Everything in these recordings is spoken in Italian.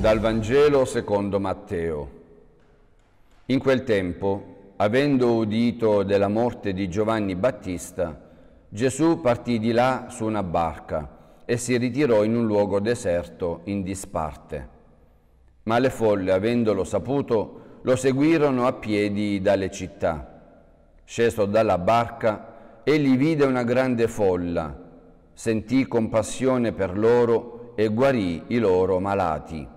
Dal Vangelo secondo Matteo. In quel tempo, avendo udito della morte di Giovanni Battista, Gesù partì di là su una barca e si ritirò in un luogo deserto in disparte. Ma le folle, avendolo saputo, lo seguirono a piedi dalle città. Sceso dalla barca, egli vide una grande folla, sentì compassione per loro e guarì i loro malati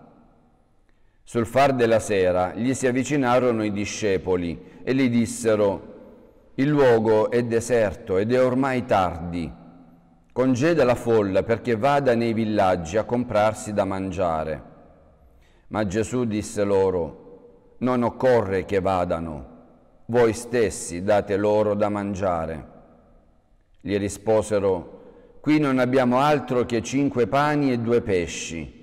sul far della sera gli si avvicinarono i discepoli e gli dissero, il luogo è deserto ed è ormai tardi, congeda la folla perché vada nei villaggi a comprarsi da mangiare. Ma Gesù disse loro, non occorre che vadano, voi stessi date loro da mangiare. Gli risposero, qui non abbiamo altro che cinque pani e due pesci.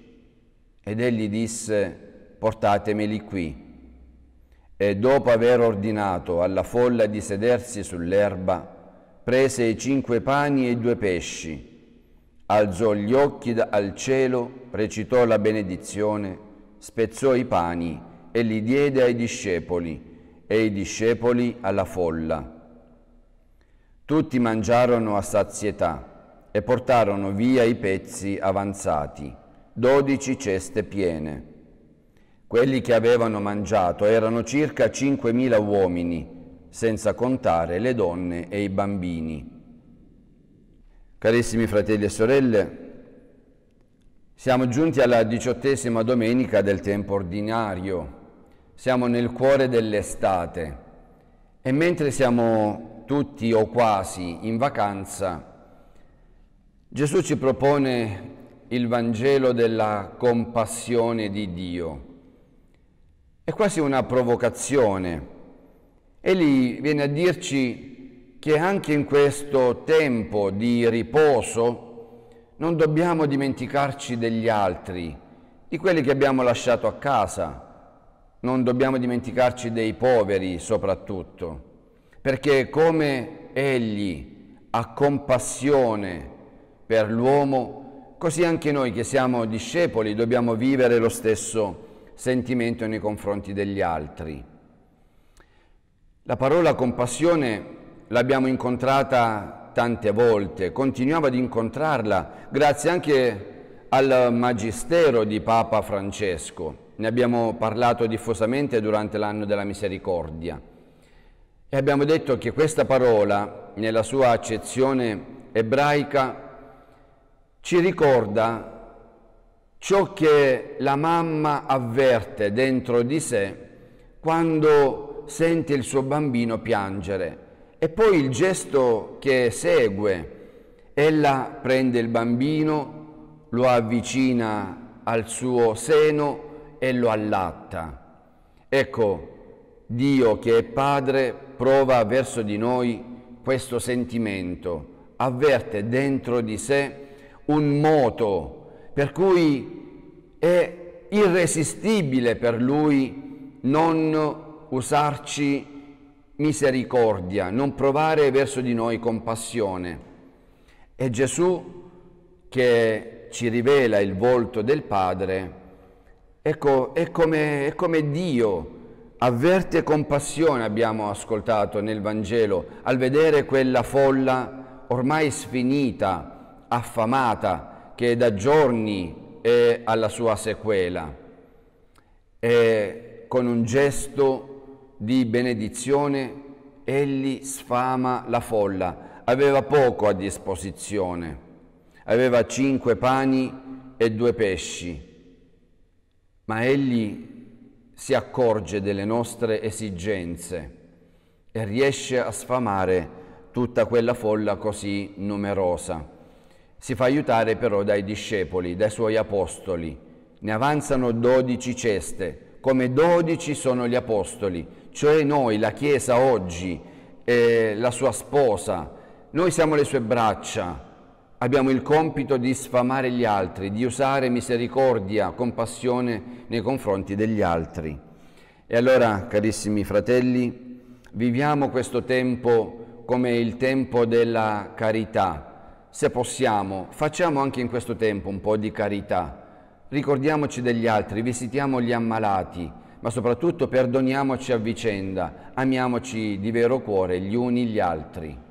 Ed egli disse, portatemeli qui. E dopo aver ordinato alla folla di sedersi sull'erba, prese i cinque pani e i due pesci, alzò gli occhi al cielo, recitò la benedizione, spezzò i pani e li diede ai discepoli e i discepoli alla folla. Tutti mangiarono a sazietà e portarono via i pezzi avanzati, dodici ceste piene. Quelli che avevano mangiato erano circa 5.000 uomini, senza contare le donne e i bambini. Carissimi fratelli e sorelle, siamo giunti alla diciottesima domenica del tempo ordinario, siamo nel cuore dell'estate e mentre siamo tutti o quasi in vacanza, Gesù ci propone il Vangelo della compassione di Dio. È quasi una provocazione. Egli viene a dirci che anche in questo tempo di riposo non dobbiamo dimenticarci degli altri, di quelli che abbiamo lasciato a casa, non dobbiamo dimenticarci dei poveri soprattutto, perché come Egli ha compassione per l'uomo, così anche noi che siamo discepoli dobbiamo vivere lo stesso sentimento nei confronti degli altri. La parola compassione l'abbiamo incontrata tante volte, continuiamo ad incontrarla grazie anche al magistero di Papa Francesco. Ne abbiamo parlato diffusamente durante l'anno della misericordia e abbiamo detto che questa parola, nella sua accezione ebraica, ci ricorda ciò che la mamma avverte dentro di sé quando sente il suo bambino piangere e poi il gesto che segue. Ella prende il bambino, lo avvicina al suo seno e lo allatta. Ecco, Dio che è Padre prova verso di noi questo sentimento, avverte dentro di sé un moto per cui è irresistibile per lui non usarci misericordia, non provare verso di noi compassione. È Gesù che ci rivela il volto del Padre, ecco, è come, è come Dio avverte compassione, abbiamo ascoltato nel Vangelo, al vedere quella folla ormai sfinita, affamata, che da giorni è alla sua sequela e con un gesto di benedizione egli sfama la folla. Aveva poco a disposizione, aveva cinque pani e due pesci, ma egli si accorge delle nostre esigenze e riesce a sfamare tutta quella folla così numerosa. Si fa aiutare però dai discepoli, dai suoi apostoli. Ne avanzano dodici ceste, come dodici sono gli apostoli, cioè noi, la Chiesa oggi, eh, la sua sposa, noi siamo le sue braccia, abbiamo il compito di sfamare gli altri, di usare misericordia, compassione nei confronti degli altri. E allora, carissimi fratelli, viviamo questo tempo come il tempo della carità, se possiamo, facciamo anche in questo tempo un po' di carità. Ricordiamoci degli altri, visitiamo gli ammalati, ma soprattutto perdoniamoci a vicenda, amiamoci di vero cuore gli uni gli altri.